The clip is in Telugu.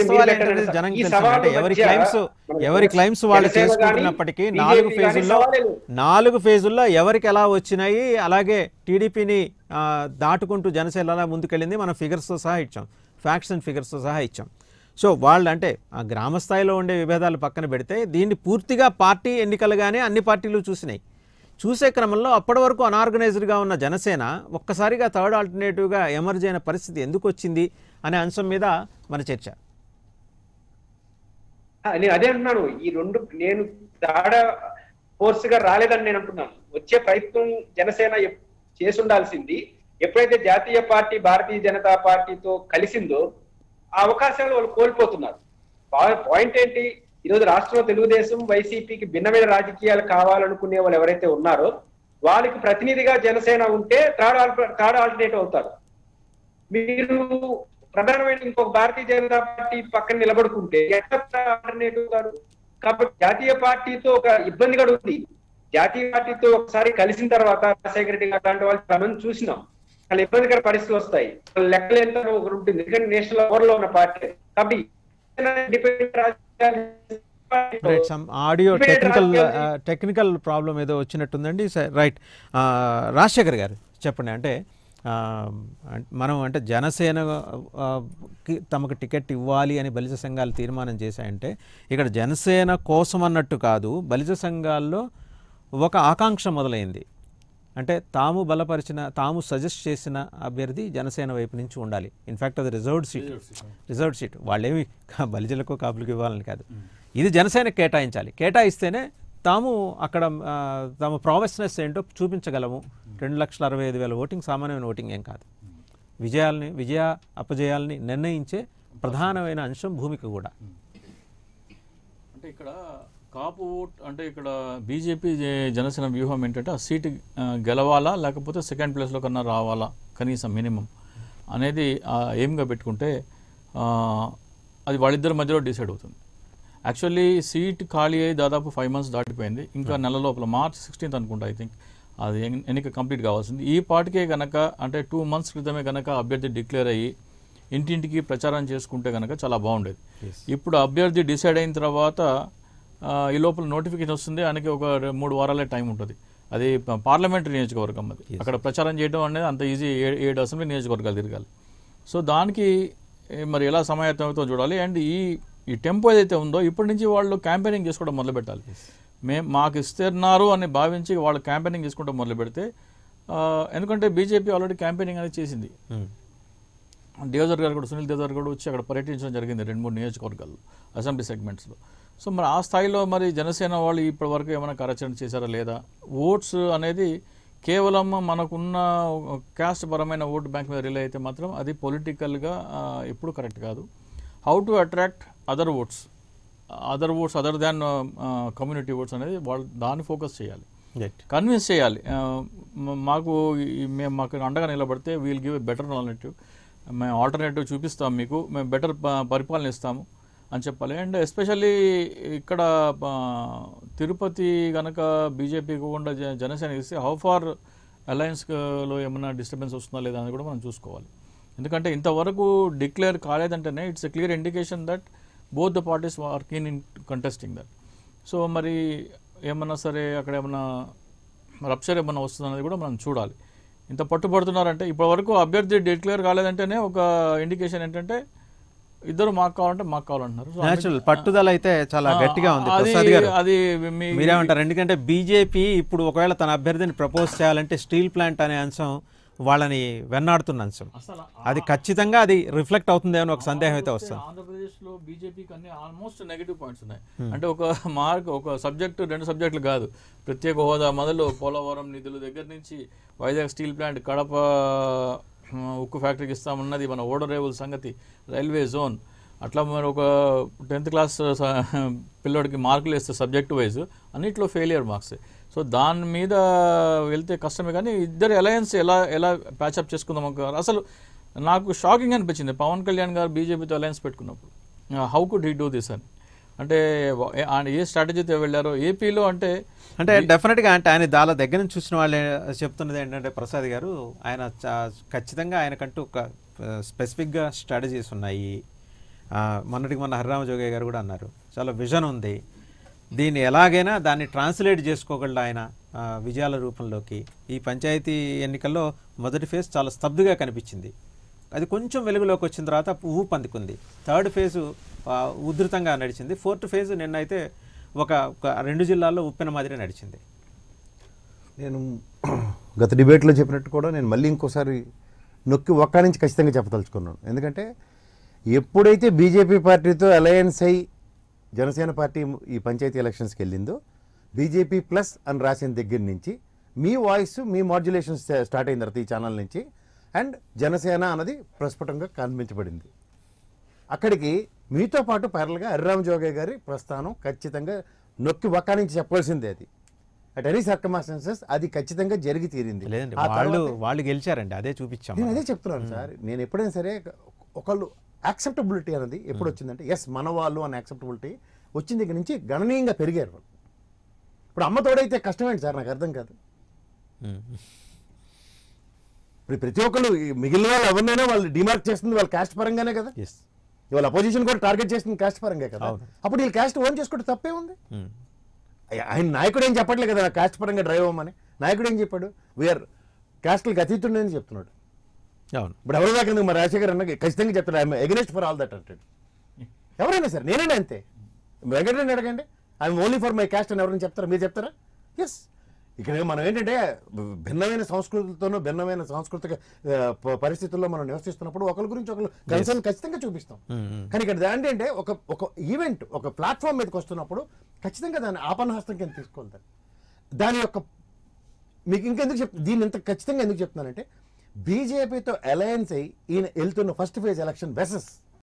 చూస్తే ఎవరి వాళ్ళు చేసుకుంటున్నప్పటికీ నాలుగు ఫేజుల్లో నాలుగు ఫేజుల్లో ఎవరికి ఎలా వచ్చినాయి అలాగే టీడీపీని దాటుకుంటూ జనసేన ఎలా ముందుకెళ్ళింది మనం ఫిగర్స్తో సహా ఇచ్చాం ఫ్యాక్ట్స్ అండ్ ఫిగర్స్తో సహా ఇచ్చాం సో వాళ్ళు అంటే ఆ గ్రామ స్థాయిలో ఉండే విభేదాలు పక్కన పెడితే దీన్ని పూర్తిగా పార్టీ ఎన్నికలుగానే అన్ని పార్టీలు చూసినాయి చూసే క్రమంలో అప్పటి వరకు అనార్గనైజ్డ్గా ఉన్న జనసేన ఒక్కసారిగా థర్డ్ ఆల్టర్నేటివ్గా ఎమర్జ్ అయిన పరిస్థితి ఎందుకు వచ్చింది అనే అంశం మీద మన చర్చ నేను అదే అంటున్నాను ఈ రెండు నేను దాడ ఫోర్స్ గా రాలేదని నేను అంటున్నాను వచ్చే ప్రయత్నం జనసేన చేసి ఉండాల్సింది ఎప్పుడైతే జాతీయ పార్టీ భారతీయ జనతా పార్టీతో కలిసిందో ఆ అవకాశాలు వాళ్ళు కోల్పోతున్నారు పాయింట్ ఏంటి ఈరోజు రాష్ట్రంలో తెలుగుదేశం వైసీపీకి భిన్నమైన రాజకీయాలు కావాలనుకునే వాళ్ళు ఎవరైతే ఉన్నారో వాళ్ళకి ప్రతినిధిగా జనసేన ఉంటే థర్డ్ థర్డ్ ఆల్టర్నేట్ అవుతారు మీరు ప్రధానమైన ఇంకొక భారతీయ జనతా పార్టీ పక్కన నిలబడుకుంటే ఆల్టర్నేట్ అవుతారు కాబట్టి జాతీయ పార్టీతో ఒక ఇబ్బంది కూడా ఉంది జాతీయ పార్టీతో ఒకసారి కలిసిన తర్వాత రాజశేఖర రెడ్డి గారు అలాంటి వాళ్ళు మనం చూసినాం చాలా ఇబ్బందికర పరిస్థితులు వస్తాయి లెక్కలు ఎంత ఒకరు ఉంటుంది ఎందుకంటే నేషనల్ లో ఉన్న పార్టీ కాబట్టి right some audio technical technical problem ఏదో వచ్చినట్టుందండి రైట్ రాజశేఖర్ గారు చెప్పండి అంటే మనం అంటే జనసేన తమకు టికెట్ ఇవ్వాలి అని బలిజ సంఘాలు తీర్మానం చేశాయంటే ఇక్కడ జనసేన కోసం అన్నట్టు కాదు బలిజ సంఘాల్లో ఒక ఆకాంక్ష మొదలైంది అంటే తాము బలపరిచిన తాము సజెస్ట్ చేసిన అభ్యర్థి జనసేన వైపు నుంచి ఉండాలి ఇన్ఫ్యాక్ట్ అది రిజర్వ్డ్ సీట్ రిజర్వ్డ్ సీట్ వాళ్ళేమి బలిజలకు కాపులకు ఇవ్వాలని కాదు hmm. ఇది జనసేన కేటాయించాలి కేటాయిస్తేనే తాము అక్కడ తాము ప్రామిస్నెస్ ఏంటో చూపించగలము hmm. రెండు లక్షల అరవై ఐదు వేల ఓటింగ్ సామాన్యమైన ఓటింగ్ ఏం కాదు విజయాల్ని విజయ అపజయాల్ని నిర్ణయించే hmm. ప్రధానమైన అంశం భూమిక కూడా అంటే ఇక్కడ కాపు ఓట్ అంటే ఇక్కడ బీజేపీ జనసేన వ్యూహం ఏంటంటే ఆ సీటు గెలవాలా లేకపోతే సెకండ్ ప్లేస్లో కన్నా రావాలా కనీసం మినిమం అనేది ఏమిగా పెట్టుకుంటే అది వాళ్ళిద్దరి మధ్యలో డిసైడ్ అవుతుంది యాక్చువల్లీ సీట్ ఖాళీ అయ్యి దాదాపు ఫైవ్ మంత్స్ దాటిపోయింది ఇంకా hmm. నెల లోపల మార్చ్ సిక్స్టీన్త్ అనుకుంటా ఐ థింక్ అది ఎన్నిక కంప్లీట్ కావాల్సింది ఈ పాటికే కనుక అంటే టూ మంత్స్ క్రితమే కనుక అభ్యర్థి డిక్లేర్ అయ్యి ఇంటింటికి ప్రచారం చేసుకుంటే కనుక చాలా బాగుండేది ఇప్పుడు అభ్యర్థి డిసైడ్ అయిన తర్వాత ఈ లోపల నోటిఫికేషన్ వస్తుంది ఆయనకి ఒక మూడు వారాలే టైం ఉంటుంది అది పార్లమెంటరీ నియోజకవర్గం అది అక్కడ ప్రచారం చేయడం అనేది అంత ఈజీ ఏడు అసెంబ్లీ నియోజకవర్గాలు తిరగాలి సో దానికి మరి ఎలా సమాయత్తమవుతో చూడాలి అండ్ ఈ ఈ టెంపో ఏదైతే ఉందో ఇప్పటి నుంచి వాళ్ళు క్యాంపెయినింగ్ చేసుకోవడం మొదలుపెట్టాలి మేము మాకు ఇస్తున్నారు అని భావించి వాళ్ళు క్యాంపెయినింగ్ చేసుకోవడం మొదలు పెడితే ఎందుకంటే బీజేపీ ఆల్రెడీ క్యాంపెయినింగ్ అనేది చేసింది hmm. దేవదర్ గారు కూడా సునీల్ దేవదర్ కూడా వచ్చి అక్కడ పర్యటించడం జరిగింది రెండు మూడు నియోజకవర్గాల్లో అసెంబ్లీ సెగ్మెంట్స్లో సో మరి ఆ స్థాయిలో మరి జనసేన వాళ్ళు ఇప్పటి వరకు ఏమైనా కరచరణ చేశారా లేదా ఓట్స్ అనేది కేవలం మనకున్న క్యాస్ట్ పరమైన ఓటు బ్యాంక్ మీద రిలే అయితే మాత్రం అది పొలిటికల్గా ఎప్పుడు కరెక్ట్ కాదు how to attract other votes other votes other than community votes అనేది వాళ్ళు దాన్ని ఫోకస్ చేయాలి కన్విన్స్ చేయాలి మాకు మేము మాకు అండగా నిలబడితే we'll give a better alternative మేము ఆల్టర్నేటివ్ చూపిస్తాం మీకు మేము బెటర్ పరిపాలన ఇస్తాము అని చెప్పాలి అండ్ ఎస్పెషల్లీ ఇక్కడ తిరుపతి కనుక బీజేపీ ఇవ్వకుండా జనసేన ఇస్తే హౌ ఫార్ అలయన్స్లో ఏమైనా డిస్టర్బెన్స్ వస్తుందా లేదా అని కూడా మనం చూసుకోవాలి ఎందుకంటే ఇంతవరకు డిక్లేర్ కాలేదంటేనే it's a clear indication that both the parties are keen in contesting that so మరి ఏమన్నా సరే అక్కడ ఏమన్నా రప్చర్ ఏమన్నా అనేది కూడా మనం చూడాలి ఇంత పట్టుబడుతున్నారంటే ఇప్పటివరకు అభ్యర్థి డిక్లేర్ కాలేదంటేనే ఒక ఇండికేషన్ ఏంటంటే ఇద్దరు మాకు కావాలంటే మాకు కావాలంటున్నారు నేచురల్ పట్టుదల అయితే చాలా గట్టిగా ఉంది ప్రసాద్ గారు అది మీరేమంటారు ఎందుకంటే బీజేపీ ఇప్పుడు ఒకవేళ తన అభ్యర్థిని ప్రపోజ్ చేయాలంటే స్టీల్ ప్లాంట్ అనే అంశం వాళ్ళని వెన్నాడుతున్న అంశం అది ఖచ్చితంగా అది రిఫ్లెక్ట్ అవుతుంది అని ఒక సందేహం అయితే వస్తుంది ఆంధ్రప్రదేశ్లో బీజేపీకి అన్ని ఆల్మోస్ట్ నెగిటివ్ పాయింట్స్ ఉన్నాయి అంటే ఒక మార్క్ ఒక సబ్జెక్టు రెండు సబ్జెక్టులు కాదు ప్రత్యేక హోదా మొదలు పోలవరం నిధుల దగ్గర నుంచి వైజాగ్ స్టీల్ ప్లాంట్ కడప ఉక్కు ఫ్యాక్టరీకి ఇస్తామన్నది మన ఓడరేవుల సంగతి రైల్వే జోన్ అట్లా మరి ఒక టెన్త్ క్లాస్ పిల్లోడికి మార్కులు వేస్తే సబ్జెక్ట్ వైజ్ అన్నిట్లో ఫెయిలియర్ మార్క్స్ సో దాని మీద వెళ్తే కష్టమే కానీ ఇద్దరు అలయన్స్ ఎలా ఎలా ప్యాచప్ చేసుకుందాం అసలు నాకు షాకింగ్ అనిపించింది పవన్ కళ్యాణ్ గారు బీజేపీతో అలయన్స్ పెట్టుకున్నప్పుడు how could he do this అని అంటే ఏ స్ట్రాటజీతో వెళ్ళారు ఏపీలో అంటే అంటే డెఫినెట్గా అంటే ఆయన దాని దగ్గర నుంచి చూసిన వాళ్ళు చెప్తున్నది ఏంటంటే ప్రసాద్ గారు ఆయన ఖచ్చితంగా ఆయనకంటూ ఒక స్పెసిఫిక్గా స్ట్రాటజీస్ ఉన్నాయి మొన్నటికి మొన్న హరిరామ జోగయ్య గారు కూడా అన్నారు చాలా విజన్ ఉంది దీన్ని ఎలాగైనా దాన్ని ట్రాన్స్లేట్ చేసుకోగలడు ఆయన విజయాల రూపంలోకి ఈ పంచాయతీ ఎన్నికల్లో మొదటి ఫేజ్ చాలా స్తబ్దుగా కనిపించింది అది కొంచెం వెలుగులోకి వచ్చిన తర్వాత ఊపు పందుకుంది థర్డ్ ఫేజు ఉధృతంగా నడిచింది ఫోర్త్ ఫేజ్ నిన్నైతే ఒక రెండు జిల్లాల్లో ఉప్పెన మాదిరి నడిచింది నేను గత డిబేట్లో చెప్పినట్టు కూడా నేను మళ్ళీ ఇంకోసారి నొక్కి ఒక్క నుంచి ఖచ్చితంగా చెప్పదలుచుకున్నాను ఎందుకంటే ఎప్పుడైతే బీజేపీ పార్టీతో అలయన్స్ అయి జనసేన పార్టీ ఈ పంచాయతీ ఎలక్షన్స్కి వెళ్ళిందో బీజేపీ ప్లస్ అని రాసిన దగ్గర నుంచి మీ వాయిస్ మీ మాడ్యులేషన్ స్టార్ట్ అయిన తర్వాత ఈ ఛానల్ నుంచి అండ్ జనసేన అన్నది ప్రస్ఫుటంగా కనిపించబడింది అక్కడికి మీతో పాటు పర్లగా అర్రామ్ జోగయ్య గారి ప్రస్థానం ఖచ్చితంగా నొక్కి నుంచి చెప్పాల్సిందే అది అట్ ఎనీ సర్కమాస్టెన్సెస్ అది ఖచ్చితంగా జరిగి తీరింది వాళ్ళు వాళ్ళు గెలిచారండి అదే చూపించాం నేను అదే చెప్తున్నాను సార్ నేను ఎప్పుడైనా సరే ఒకళ్ళు యాక్సెప్టబిలిటీ అనేది ఎప్పుడు వచ్చిందంటే ఎస్ మన వాళ్ళు అనే యాక్సెప్టబిలిటీ వచ్చిన దగ్గర నుంచి గణనీయంగా పెరిగారు వాళ్ళు ఇప్పుడు అమ్మతోడైతే కష్టమేంటి సార్ నాకు అర్థం కాదు ఇప్పుడు ప్రతి ఒక్కళ్ళు మిగిలిన వాళ్ళు ఎవరినైనా వాళ్ళు డిమార్క్ చేస్తుంది వాళ్ళ కాస్ట్ పరంగానే కదా ఇవాళ అపోజిషన్ కూడా టార్గెట్ చేసింది క్యాస్ట్ పరంగా కదా అప్పుడు వీళ్ళు క్యాస్ట్ ఓన్ చేసుకుంటే తప్పే ఉంది ఆయన నాయకుడు ఏం చెప్పట్లేదు కదా క్యాస్ట్ పరంగా డ్రైవ్ అవ్వమని నాయకుడు ఏం చెప్పాడు వీఆర్ క్యాస్ట్లకు అతీతుండని చెప్తున్నాడు అవును ఇప్పుడు ఎవరు దాకా మా రాజశేఖర్ అన్న ఖచ్చితంగా చెప్తాడు I'm against for all that అంటాడు ఎవరైనా సరే నేనే అంతే వెంకటరెడ్డి అడగండి I'm only for my caste అని ఎవరైనా చెప్తారా మీరు చెప్తారా ఎస్ ఇక్కడ మనం ఏంటంటే భిన్నమైన సంస్కృతులతోనూ భిన్నమైన సాంస్కృతిక పరిస్థితుల్లో మనం నివసిస్తున్నప్పుడు ఒకరి గురించి ఒకరు కన్సర్న్ ఖచ్చితంగా చూపిస్తాం కానీ ఇక్కడ ఏంటంటే ఒక ఒక ఈవెంట్ ఒక ప్లాట్ఫామ్ మీదకి వస్తున్నప్పుడు ఖచ్చితంగా దాన్ని హస్తం కింద తీసుకుంటారు దాని యొక్క మీకు ఇంకెందుకు చెప్ దీన్ని ఇంత ఖచ్చితంగా ఎందుకు చెప్తున్నానంటే బీజేపీతో అలయన్స్ అయ్యి ఈయన వెళ్తున్న ఫస్ట్ ఫేజ్ ఎలక్షన్ బెసెస్